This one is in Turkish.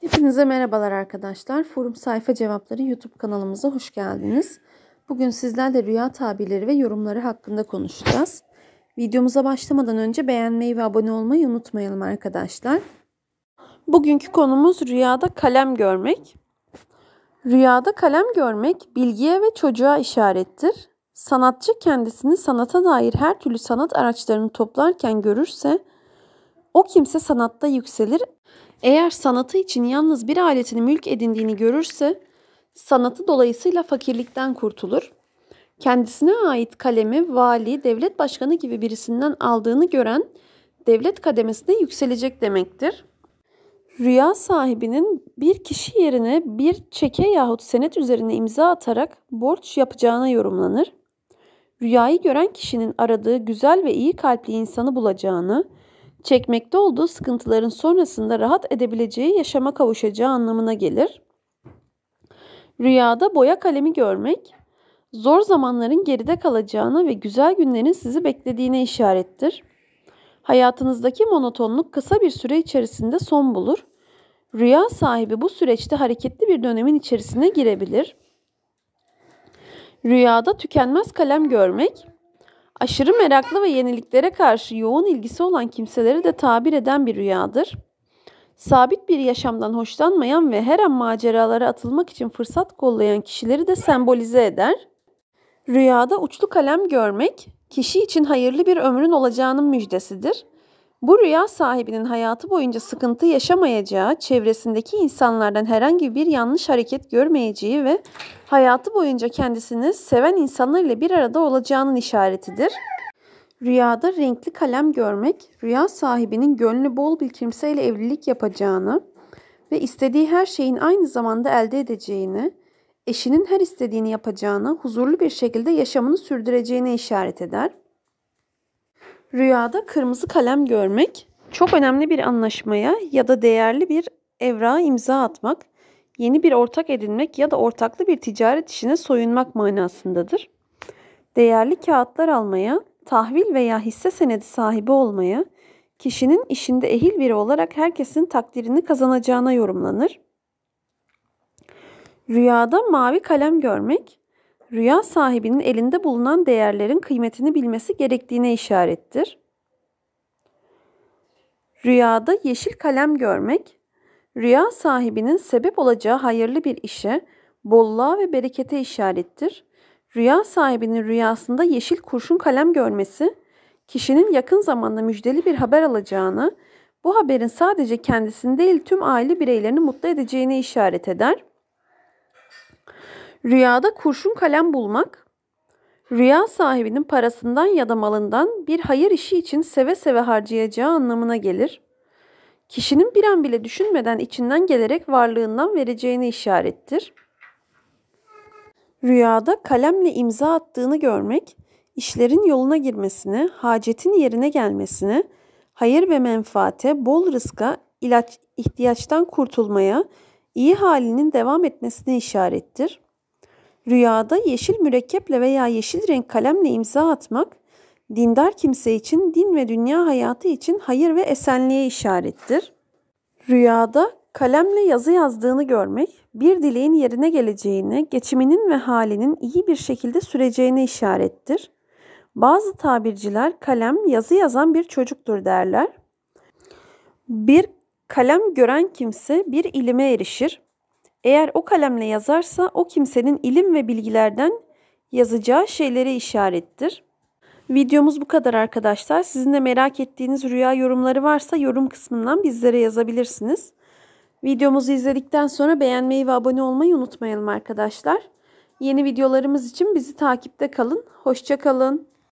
Hepinize merhabalar arkadaşlar. Forum Sayfa Cevapları YouTube kanalımıza hoş geldiniz. Bugün sizlerle rüya tabirleri ve yorumları hakkında konuşacağız. Videomuza başlamadan önce beğenmeyi ve abone olmayı unutmayalım arkadaşlar. Bugünkü konumuz rüyada kalem görmek. Rüyada kalem görmek bilgiye ve çocuğa işarettir. Sanatçı kendisini sanata dair her türlü sanat araçlarını toplarken görürse o kimse sanatta yükselir eğer sanatı için yalnız bir aletini mülk edindiğini görürse sanatı dolayısıyla fakirlikten kurtulur. Kendisine ait kalemi vali, devlet başkanı gibi birisinden aldığını gören devlet kademesinde yükselecek demektir. Rüya sahibinin bir kişi yerine bir çeke yahut senet üzerine imza atarak borç yapacağına yorumlanır. Rüyayı gören kişinin aradığı güzel ve iyi kalpli insanı bulacağını, çekmekte olduğu sıkıntıların sonrasında rahat edebileceği yaşama kavuşacağı anlamına gelir. Rüyada boya kalemi görmek, zor zamanların geride kalacağına ve güzel günlerin sizi beklediğine işarettir. Hayatınızdaki monotonluk kısa bir süre içerisinde son bulur. Rüya sahibi bu süreçte hareketli bir dönemin içerisine girebilir. Rüyada tükenmez kalem görmek, aşırı meraklı ve yeniliklere karşı yoğun ilgisi olan kimseleri de tabir eden bir rüyadır. Sabit bir yaşamdan hoşlanmayan ve her an maceralara atılmak için fırsat kollayan kişileri de sembolize eder. Rüyada uçlu kalem görmek, kişi için hayırlı bir ömrün olacağının müjdesidir. Bu rüya sahibinin hayatı boyunca sıkıntı yaşamayacağı, çevresindeki insanlardan herhangi bir yanlış hareket görmeyeceği ve hayatı boyunca kendisini seven insanlar ile bir arada olacağının işaretidir. Rüyada renkli kalem görmek, rüya sahibinin gönlü bol bir kimseyle evlilik yapacağını ve istediği her şeyin aynı zamanda elde edeceğini, eşinin her istediğini yapacağını, huzurlu bir şekilde yaşamını sürdüreceğini işaret eder. Rüyada kırmızı kalem görmek, çok önemli bir anlaşmaya ya da değerli bir evrağa imza atmak, yeni bir ortak edinmek ya da ortaklı bir ticaret işine soyunmak manasındadır. Değerli kağıtlar almaya, tahvil veya hisse senedi sahibi olmaya, kişinin işinde ehil biri olarak herkesin takdirini kazanacağına yorumlanır. Rüyada mavi kalem görmek, rüya sahibinin elinde bulunan değerlerin kıymetini bilmesi gerektiğine işarettir. Rüyada yeşil kalem görmek, rüya sahibinin sebep olacağı hayırlı bir işe, bolluğa ve berekete işarettir. Rüya sahibinin rüyasında yeşil kurşun kalem görmesi, kişinin yakın zamanda müjdeli bir haber alacağını, bu haberin sadece kendisini değil tüm aile bireylerini mutlu edeceğini işaret eder. Rüyada kurşun kalem bulmak, rüya sahibinin parasından ya da malından bir hayır işi için seve seve harcayacağı anlamına gelir. Kişinin bir an bile düşünmeden içinden gelerek varlığından vereceğini işarettir. Rüyada kalemle imza attığını görmek, işlerin yoluna girmesine, hacetin yerine gelmesine, hayır ve menfaate, bol rızka, ilaç, ihtiyaçtan kurtulmaya, iyi halinin devam etmesine işarettir. Rüyada yeşil mürekkeple veya yeşil renk kalemle imza atmak, dindar kimse için din ve dünya hayatı için hayır ve esenliğe işarettir. Rüyada kalemle yazı yazdığını görmek, bir dileğin yerine geleceğini, geçiminin ve halinin iyi bir şekilde süreceğini işarettir. Bazı tabirciler kalem yazı yazan bir çocuktur derler. Bir kalem gören kimse bir ilime erişir. Eğer o kalemle yazarsa o kimsenin ilim ve bilgilerden yazacağı şeylere işarettir. Videomuz bu kadar arkadaşlar. Sizin de merak ettiğiniz rüya yorumları varsa yorum kısmından bizlere yazabilirsiniz. Videomuzu izledikten sonra beğenmeyi ve abone olmayı unutmayalım arkadaşlar. Yeni videolarımız için bizi takipte kalın. Hoşçakalın.